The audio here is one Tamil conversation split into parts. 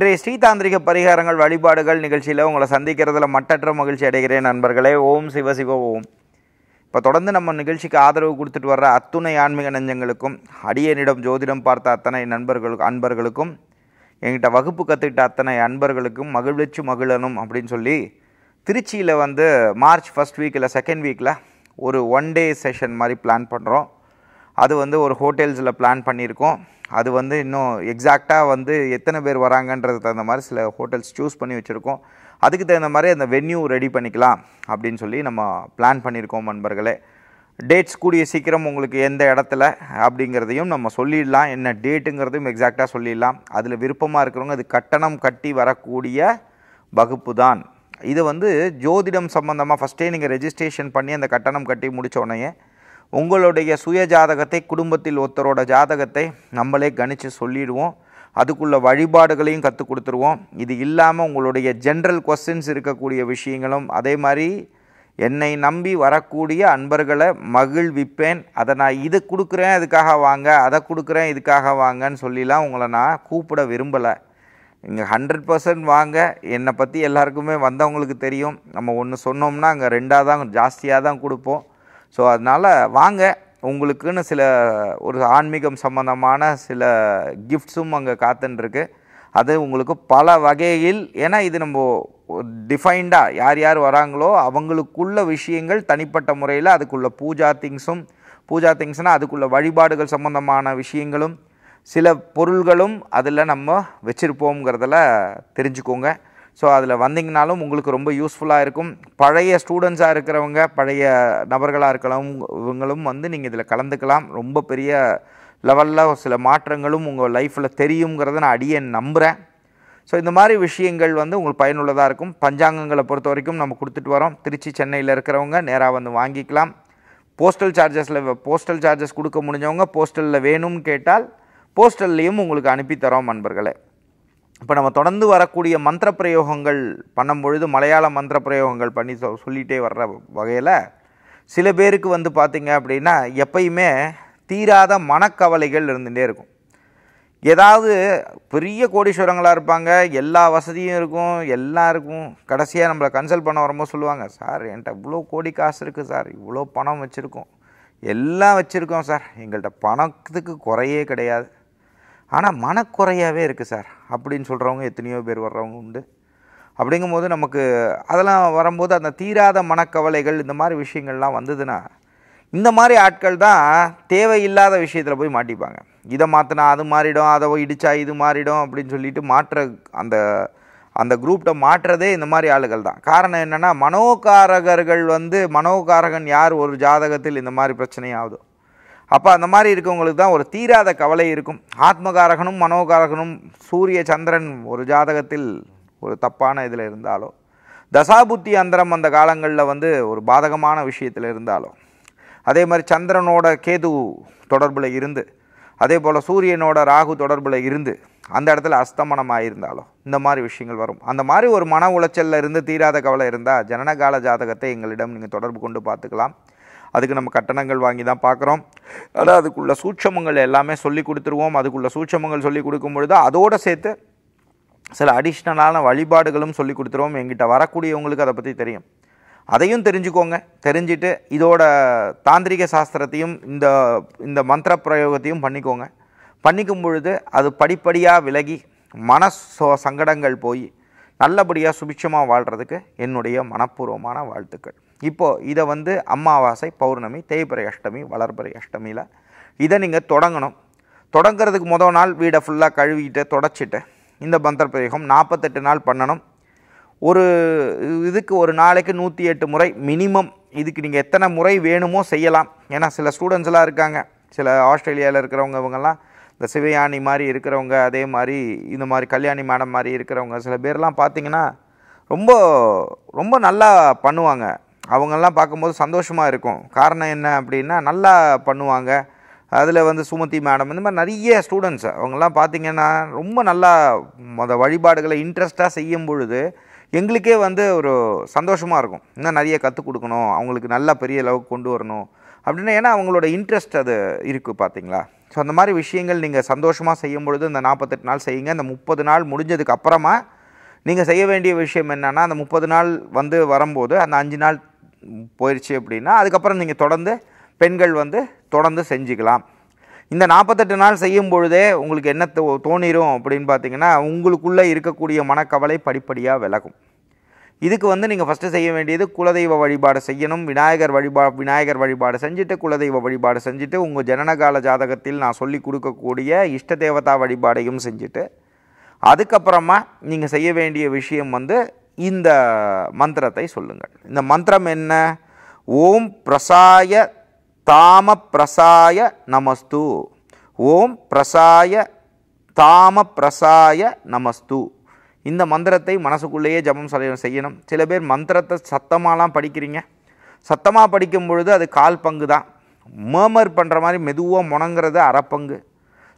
இன்றைய ஸ்ரீதாந்திரிக பரிகாரங்கள் வழிபாடுகள் நிகழ்ச்சியில் உங்களை சந்திக்கிறதுல மட்டற்ற மகிழ்ச்சி அடைகிறேன் நண்பர்களே ஓம் சிவ சிவ ஓம் இப்போ தொடர்ந்து நம்ம நிகழ்ச்சிக்கு ஆதரவு கொடுத்துட்டு வர்ற அத்துணை ஆன்மீக நெஞ்சங்களுக்கும் அடியனிடம் ஜோதிடம் பார்த்த அத்தனை நண்பர்களுக்கும் அன்பர்களுக்கும் எங்கிட்ட வகுப்பு கற்றுக்கிட்ட அத்தனை அன்பர்களுக்கும் மகிழ்ச்சி மகிழனும் அப்படின்னு சொல்லி திருச்சியில் வந்து மார்ச் ஃபஸ்ட் வீக்கில் செகண்ட் வீக்கில் ஒரு ஒன் டே செஷன் மாதிரி பிளான் பண்ணுறோம் அது வந்து ஒரு ஹோட்டல்ஸில் பிளான் பண்ணியிருக்கோம் அது வந்து இன்னும் எக்ஸாக்டாக வந்து எத்தனை பேர் வராங்கன்றது தகுந்த மாதிரி சில ஹோட்டல்ஸ் சூஸ் பண்ணி வச்சுருக்கோம் அதுக்கு தகுந்த மாதிரி அந்த வென்யூ ரெடி பண்ணிக்கலாம் அப்படின்னு சொல்லி நம்ம பிளான் பண்ணியிருக்கோம் நண்பர்களே டேட்ஸ் கூடிய சீக்கிரம் உங்களுக்கு எந்த இடத்துல அப்படிங்கிறதையும் நம்ம சொல்லிடலாம் என்ன டேட்டுங்கிறதையும் எக்ஸாக்டாக சொல்லிடலாம் அதில் விருப்பமாக இருக்கிறவங்க அது கட்டணம் கட்டி வரக்கூடிய வகுப்பு தான் இது வந்து ஜோதிடம் சம்மந்தமாக ஃபஸ்ட்டே நீங்கள் ரெஜிஸ்ட்ரேஷன் பண்ணி அந்த கட்டணம் கட்டி முடித்த உடனே உங்களுடைய சுய ஜாதகத்தை குடும்பத்தில் ஒருத்தரோட ஜாதகத்தை நம்மளே கணித்து சொல்லிடுவோம் அதுக்குள்ள வழிபாடுகளையும் கற்றுக் கொடுத்துருவோம் இது இல்லாமல் உங்களுடைய ஜென்ரல் கொஸ்டின்ஸ் இருக்கக்கூடிய விஷயங்களும் அதே மாதிரி என்னை நம்பி வரக்கூடிய அன்பர்களை மகிழ்விப்பேன் அதை நான் இது கொடுக்குறேன் இதுக்காக வாங்க அதை கொடுக்குறேன் இதுக்காக வாங்கன்னு சொல்லிலாம் உங்களை நான் கூப்பிட விரும்பலை இங்கே ஹண்ட்ரட் பர்சன்ட் வாங்க என்னை பற்றி எல்லாருக்குமே வந்தவங்களுக்கு தெரியும் நம்ம ஒன்று சொன்னோம்னா அங்கே ரெண்டாக தான் ஜாஸ்தியாக தான் கொடுப்போம் ஸோ அதனால் வாங்க உங்களுக்குன்னு சில ஒரு ஆன்மீகம் சம்மந்தமான சில கிஃப்ட்ஸும் அங்கே காத்துன்ருக்கு அது உங்களுக்கு பல வகையில் ஏன்னா இது நம்ம டிஃபைன்டாக யார் யார் வராங்களோ அவங்களுக்குள்ள விஷயங்கள் தனிப்பட்ட முறையில் அதுக்குள்ள பூஜா திங்ஸும் பூஜா திங்ஸ்னால் அதுக்குள்ள வழிபாடுகள் சம்மந்தமான விஷயங்களும் சில பொருள்களும் அதில் நம்ம வச்சுருப்போங்கிறதெல்லாம் தெரிஞ்சுக்கோங்க ஸோ அதில் வந்தீங்கனாலும் உங்களுக்கு ரொம்ப யூஸ்ஃபுல்லாக இருக்கும் பழைய ஸ்டூடெண்ட்ஸாக இருக்கிறவங்க பழைய நபர்களாக இருக்கலாம் இவங்களும் வந்து நீங்கள் இதில் கலந்துக்கலாம் ரொம்ப பெரிய லெவலில் சில மாற்றங்களும் உங்கள் லைஃப்பில் தெரியுங்கிறத நான் அடியே நம்புகிறேன் ஸோ இந்த மாதிரி விஷயங்கள் வந்து உங்களுக்கு பயனுள்ளதாக இருக்கும் பஞ்சாங்கங்களை பொறுத்த வரைக்கும் நம்ம கொடுத்துட்டு வரோம் திருச்சி சென்னையில் இருக்கிறவங்க நேராக வந்து வாங்கிக்கலாம் போஸ்டல் சார்ஜஸில் போஸ்டல் சார்ஜஸ் கொடுக்க முடிஞ்சவங்க போஸ்டலில் வேணும்னு கேட்டால் போஸ்டல்லையும் உங்களுக்கு அனுப்பித்தரோம் நண்பர்களை இப்போ நம்ம தொடர்ந்து வரக்கூடிய மந்திர பிரயோகங்கள் பண்ணும் பொழுது மலையாள மந்திர பிரயோகங்கள் பண்ணி சொ சொல்லிகிட்டே வர்ற வகையில் சில பேருக்கு வந்து பார்த்திங்க அப்படின்னா எப்பயுமே தீராத மனக்கவலைகள் இருந்துகிட்டே இருக்கும் ஏதாவது பெரிய கோடீஸ்வரங்களாக இருப்பாங்க எல்லா வசதியும் இருக்கும் எல்லாம் இருக்கும் கடைசியாக நம்மளை கன்சல்ட் பண்ண வரும்போது சொல்லுவாங்க சார் என்கிட்ட இவ்வளோ கோடி காசு இருக்குது சார் இவ்வளோ பணம் வச்சுருக்கோம் எல்லாம் வச்சுருக்கோம் சார் எங்கள்கிட்ட பணத்துக்கு குறையே கிடையாது ஆனால் மனக்குறையாகவே இருக்குது சார் அப்படின்னு சொல்கிறவங்க எத்தனையோ பேர் வர்றவங்க உண்டு அப்படிங்கும்போது நமக்கு அதெல்லாம் வரும்போது அந்த தீராத மனக்கவலைகள் இந்த மாதிரி விஷயங்கள்லாம் வந்ததுன்னா இந்த மாதிரி ஆட்கள் தான் தேவையில்லாத விஷயத்தில் போய் மாட்டிப்பாங்க இதை மாற்றினா அது மாறிடும் அதை இடித்தா இது மாறிடும் அப்படின்னு சொல்லிட்டு மாற்ற அந்த அந்த குரூப்ட மாற்றுறதே இந்த மாதிரி ஆளுகள் தான் காரணம் என்னென்னா மனோகாரகர்கள் வந்து மனோகாரகன் யார் ஒரு ஜாதகத்தில் இந்த மாதிரி பிரச்சனையாகுதோ ஆகுதோ அப்போ அந்த மாதிரி இருக்கவங்களுக்கு தான் ஒரு தீராத கவலை இருக்கும் ஆத்மகாரகனும் மனோகாரகனும் சூரிய சந்திரன் ஒரு ஜாதகத்தில் ஒரு தப்பான இதில் இருந்தாலோ தசாபுத்தி அந்தரம் அந்த காலங்களில் வந்து ஒரு பாதகமான விஷயத்தில் இருந்தாலோ அதே மாதிரி சந்திரனோட கேது தொடர்பில் இருந்து அதே போல் சூரியனோட ராகு தொடர்பில் இருந்து அந்த இடத்துல அஸ்தமனம் ஆகியிருந்தாலோ இந்த மாதிரி விஷயங்கள் வரும் அந்த மாதிரி ஒரு மன உளைச்சலில் இருந்து தீராத கவலை இருந்தால் ஜனனகால ஜாதகத்தை எங்களிடம் நீங்கள் தொடர்பு கொண்டு பார்த்துக்கலாம் அதுக்கு நம்ம கட்டணங்கள் வாங்கி தான் பார்க்குறோம் அதாவது அதுக்குள்ள சூட்சமங்கள் எல்லாமே சொல்லி கொடுத்துருவோம் அதுக்குள்ள சூட்சமங்கள் சொல்லி கொடுக்கும் பொழுது அதோடு சேர்த்து சில அடிஷ்னலான வழிபாடுகளும் சொல்லி கொடுத்துருவோம் எங்கிட்ட வரக்கூடியவங்களுக்கு அதை பற்றி தெரியும் அதையும் தெரிஞ்சுக்கோங்க தெரிஞ்சுட்டு இதோட தாந்திரிக சாஸ்திரத்தையும் இந்த இந்த மந்திர பிரயோகத்தையும் பண்ணிக்கோங்க பண்ணிக்கும் பொழுது அது படிப்படியாக விலகி மன சங்கடங்கள் போய் நல்லபடியாக சுபிட்சமாக வாழ்கிறதுக்கு என்னுடைய மனப்பூர்வமான வாழ்த்துக்கள் இப்போது இதை வந்து அமாவாசை பௌர்ணமி தேய்பிறை அஷ்டமி வளர்பிறை அஷ்டமியில் இதை நீங்கள் தொடங்கணும் தொடங்கிறதுக்கு முதல் நாள் வீடை ஃபுல்லாக கழுவிட்டு தொடச்சிட்டு இந்த பந்தர் பிரயோகம் நாற்பத்தெட்டு நாள் பண்ணணும் ஒரு இதுக்கு ஒரு நாளைக்கு நூற்றி எட்டு முறை மினிமம் இதுக்கு நீங்கள் எத்தனை முறை வேணுமோ செய்யலாம் ஏன்னா சில ஸ்டூடெண்ட்ஸ்லாம் இருக்காங்க சில ஆஸ்திரேலியாவில் இருக்கிறவங்க இவங்கெல்லாம் இந்த சிவயானி மாதிரி இருக்கிறவங்க அதே மாதிரி இந்த மாதிரி கல்யாணி மேடம் மாதிரி இருக்கிறவங்க சில பேர்லாம் பார்த்திங்கன்னா ரொம்ப ரொம்ப நல்லா பண்ணுவாங்க அவங்கெல்லாம் பார்க்கும்போது சந்தோஷமாக இருக்கும் காரணம் என்ன அப்படின்னா நல்லா பண்ணுவாங்க அதில் வந்து சுமதி மேடம் இந்த மாதிரி நிறைய ஸ்டூடெண்ட்ஸ் அவங்கெல்லாம் பார்த்திங்கன்னா ரொம்ப நல்லா மொதல் வழிபாடுகளை இன்ட்ரெஸ்ட்டாக செய்யும் பொழுது எங்களுக்கே வந்து ஒரு சந்தோஷமாக இருக்கும் இன்னும் நிறைய கற்றுக் கொடுக்கணும் அவங்களுக்கு நல்லா பெரிய அளவுக்கு கொண்டு வரணும் அப்படின்னா ஏன்னா அவங்களோட இன்ட்ரெஸ்ட் அது இருக்குது பார்த்திங்களா ஸோ அந்த மாதிரி விஷயங்கள் நீங்கள் சந்தோஷமாக செய்யும் பொழுது இந்த நாற்பத்தெட்டு நாள் செய்யுங்க இந்த முப்பது நாள் முடிஞ்சதுக்கு அப்புறமா நீங்கள் செய்ய வேண்டிய விஷயம் என்னென்னா அந்த முப்பது நாள் வந்து வரும்போது அந்த அஞ்சு நாள் போயிடுச்சு அப்படின்னா அதுக்கப்புறம் நீங்கள் தொடர்ந்து பெண்கள் வந்து தொடர்ந்து செஞ்சுக்கலாம் இந்த நாற்பத்தெட்டு நாள் செய்யும் பொழுதே உங்களுக்கு என்ன தோ தோணிரும் அப்படின்னு பார்த்தீங்கன்னா உங்களுக்குள்ளே இருக்கக்கூடிய மனக்கவலை படிப்படியாக விலகும் இதுக்கு வந்து நீங்கள் ஃபஸ்ட்டு செய்ய வேண்டியது குலதெய்வ வழிபாடு செய்யணும் விநாயகர் வழிபா விநாயகர் வழிபாடு செஞ்சுட்டு குலதெய்வ வழிபாடு செஞ்சுட்டு உங்கள் ஜனனகால ஜாதகத்தில் நான் சொல்லி கொடுக்கக்கூடிய இஷ்ட தேவதா வழிபாடையும் செஞ்சுட்டு அதுக்கப்புறமா நீங்கள் செய்ய வேண்டிய விஷயம் வந்து இந்த மந்திரத்தை சொல்லுங்கள் இந்த மந்திரம் என்ன ஓம் பிரசாய தாம பிரசாய நமஸ்து ஓம் பிரசாய தாம பிரசாய நமஸ்து இந்த மந்திரத்தை மனசுக்குள்ளேயே ஜபம் செய்யணும் சில பேர் மந்திரத்தை சத்தமாலாம் படிக்கிறீங்க சத்தமாக படிக்கும் பொழுது அது கால் பங்கு தான் மேமர் பண்ணுற மாதிரி மெதுவாக முணங்கிறது அறப்பங்கு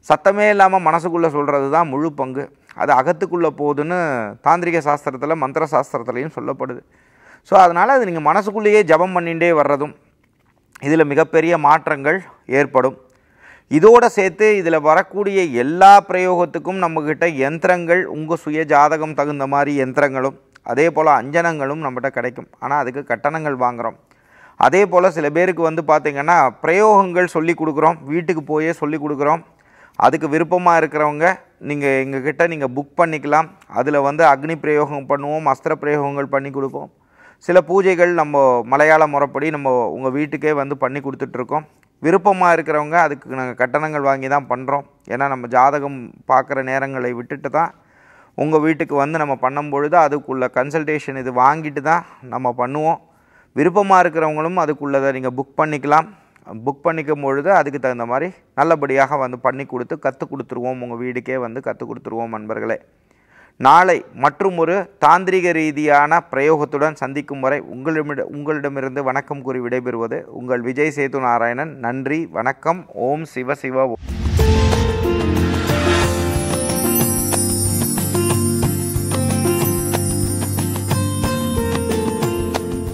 சத்தமே இல்லாமல் மனசுக்குள்ளே சொல்கிறது தான் முழு பங்கு அது அகத்துக்குள்ளே போகுதுன்னு தாந்திரிக சாஸ்திரத்தில் மந்திர சாஸ்திரத்துலையும் சொல்லப்படுது ஸோ அதனால் அது நீங்கள் மனசுக்குள்ளேயே ஜபம் பண்ணிகிட்டே வர்றதும் இதில் மிகப்பெரிய மாற்றங்கள் ஏற்படும் இதோடு சேர்த்து இதில் வரக்கூடிய எல்லா பிரயோகத்துக்கும் நம்மக்கிட்ட யந்திரங்கள் உங்கள் சுய ஜாதகம் தகுந்த மாதிரி எந்திரங்களும் அதே போல் அஞ்சனங்களும் நம்மகிட்ட கிடைக்கும் ஆனால் அதுக்கு கட்டணங்கள் வாங்குகிறோம் அதே போல் சில பேருக்கு வந்து பார்த்திங்கன்னா பிரயோகங்கள் சொல்லி கொடுக்குறோம் வீட்டுக்கு போயே சொல்லி கொடுக்குறோம் அதுக்கு விருப்பமாக இருக்கிறவங்க நீங்கள் கிட்டே நீங்கள் புக் பண்ணிக்கலாம் அதில் வந்து அக்னி பிரயோகம் பண்ணுவோம் அஸ்திர பிரயோகங்கள் பண்ணி கொடுப்போம் சில பூஜைகள் நம்ம மலையாள முறைப்படி நம்ம உங்கள் வீட்டுக்கே வந்து பண்ணி கொடுத்துட்ருக்கோம் விருப்பமாக இருக்கிறவங்க அதுக்கு நாங்கள் கட்டணங்கள் வாங்கி தான் பண்ணுறோம் ஏன்னா நம்ம ஜாதகம் பார்க்குற நேரங்களை விட்டுட்டு தான் உங்கள் வீட்டுக்கு வந்து நம்ம பண்ணும்பொழுது அதுக்குள்ள கன்சல்டேஷன் இது வாங்கிட்டு தான் நம்ம பண்ணுவோம் விருப்பமாக இருக்கிறவங்களும் அதுக்குள்ளதை நீங்கள் புக் பண்ணிக்கலாம் புக் பண்ணிக்கும் பொழுது அதுக்கு தகுந்த மாதிரி நல்லபடியாக வந்து பண்ணி கொடுத்து கற்றுக் கொடுத்துருவோம் உங்கள் வீடுக்கே வந்து கற்றுக் கொடுத்துருவோம் நண்பர்களே நாளை மற்றும் ஒரு தாந்திரிக ரீதியான பிரயோகத்துடன் சந்திக்கும் வரை உங்களிடமிட உங்களிடமிருந்து வணக்கம் கூறி விடைபெறுவது உங்கள் விஜய் சேது நாராயணன் நன்றி வணக்கம் ஓம் சிவ சிவ ஓம்